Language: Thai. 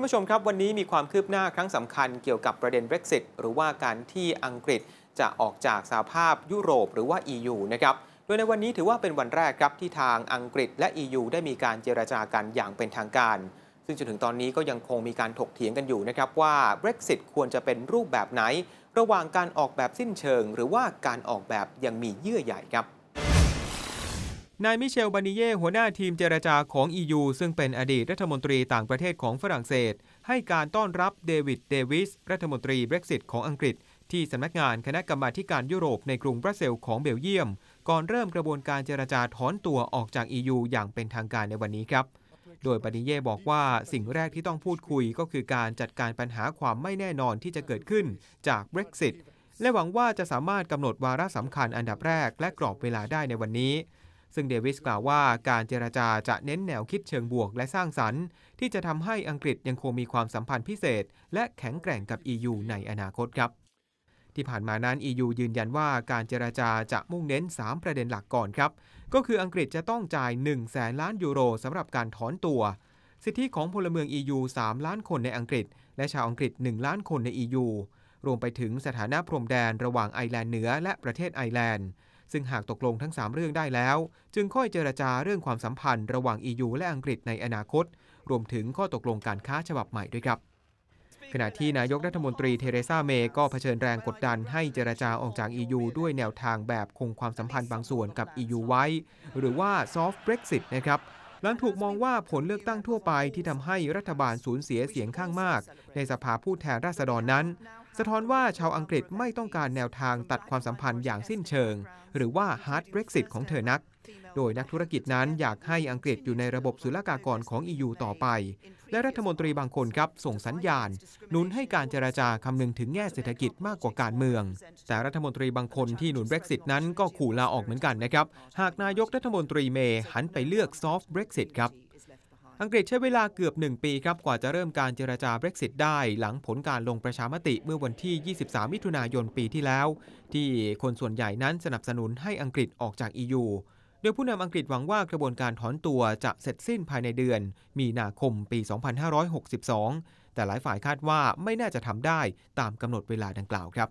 านผู้ชม ครับ วันนี้มีความคืบหน้าครั้งสำคัญเกี่ยวกับประเด็น Brexit หรือว่าการที่อังกฤษจะออกจากสหภาพยุโรป หรือว่า EU นะครับ โดยในวันนี้ถือว่าเป็นวันแรกครับที่ทางอังกฤษและ EU ได้มีการเจรจากันอย่างเป็นทางการ ซึ่งจนถึงตอนนี้ก็ยังคงมีการถกเถียงกันอยู่นะครับว่า Brexit ควรจะเป็นรูปแบบไหน ระหว่างการออกแบบสิ้นเชิง หรือว่าการออกแบบยังมีเยื่อใหญ่ครับนายมิเชลบานิเย่หัวหน้าทีมเจรจาของ EU ซึ่งเป็นอดีตรัฐมนตรีต่างประเทศของฝรั่งเศส ให้การต้อนรับเดวิดเดวิสรัฐมนตรีเบรกซิตของอังกฤษ ที่สำนักงานคณะกรรมาการยุโรปในกรุงบรัสเซลของเบลเยียม ก่อนเริ่มกระบวนการเจรจาถอนตัวออกจาก EU อย่างเป็นทางการในวันนี้ครับ โดยบานิเย่บอกว่าสิ่งแรกที่ต้องพูดคุยก็คือการจัดการปัญหาความไม่แน่นอนที่จะเกิดขึ้นจากเบรกซิตและหวังว่าจะสามารถกำหนดวาระสำคัญอันดับแรกและกรอบเวลาได้ในวันนี้ซึ่งเดวิสกล่าวว่าการเจรจาจะเน้นแนวคิดเชิงบวกและสร้างสรรค์ ที่จะทำให้อังกฤษยังคงมีความสัมพันธ์พิเศษ และแข็งแกร่งกับ EU ในอนาคตครับ ที่ผ่านมานั้น EU ยืนยันว่าการเจรจาจะมุ่งเน้น 3 ประเด็นหลักก่อนครับ ก็คืออังกฤษจะต้องจ่าย 1 0 0 0 0ล้านยูโรสำหรับการถอนตัว สิทธิของพลเมือง EU 3ล้านคนในอังกฤษ และชาวอังกฤษ 1 ล้านคนใน EU รวมไปถึงสถานะพรมแดนระหว่างไอร์แลนด์เหนือและประเทศไอร์แลนด์ซึ่งหากตกลงทั้ง 3 เรื่องได้แล้ว จึงค่อยเจรจาเรื่องความสัมพันธ์ระหว่าง EU และอังกฤษในอนาคต รวมถึงข้อตกลงการค้าฉบับใหม่ด้วยครับ ขณะที่นายกรัฐมนตรีเทเรซาเมย์ก็เผชิญแรงกดดันให้เจรจาออกจาก EU ด้วยแนวทางแบบคงความสัมพันธ์บางส่วนกับ EU ไว้ หรือว่า soft Brexit นะครับหลังถูกมองว่าผลเลือกตั้งทั่วไป ที่ทำให้รัฐบาลสูญเสียเสียงข้างมาก ในสภาผู้แทนราษฎรนั้นสะท้อนว่าชาวอังกฤษไม่ต้องการแนวทางตัดความสัมพันธ์อย่างสิ้นเชิง หรือว่า hard Brexit ของเธอนัก โดยนักธุรกิจนั้นอยากให้อังกฤษอยู่ในระบบศุลกากรของ EU ต่อไป และรัฐมนตรีบางคนครับส่งสัญญาณ หนุนให้การเจราจาคำนึงถึงแง่เศรษฐกิจมากกว่าการเมือง แต่รัฐมนตรีบางคนที่หนุน Brexit นั้นก็ขู่ลาออกเหมือนกันนะครับหากนายกรัฐมนตรีเมย์หันไปเลือก soft Brexit ครับอังกฤษใช้เวลาเกือบ 1 ปีครับกว่าจะเริ่มการเจรจาเบรกซิตได้หลังผลการลงประชามติเมื่อวันที่ 23 มิถุนายนปีที่แล้ว ที่คนส่วนใหญ่นั้นสนับสนุนให้อังกฤษออกจาก EU โดยผู้นำอังกฤษหวังว่ากระบวนการถอนตัวจะเสร็จสิ้นภายในเดือนมีนาคมปี 2562 แต่หลายฝ่ายคาดว่าไม่น่าจะทำได้ตามกำหนดเวลาดังกล่าวครับ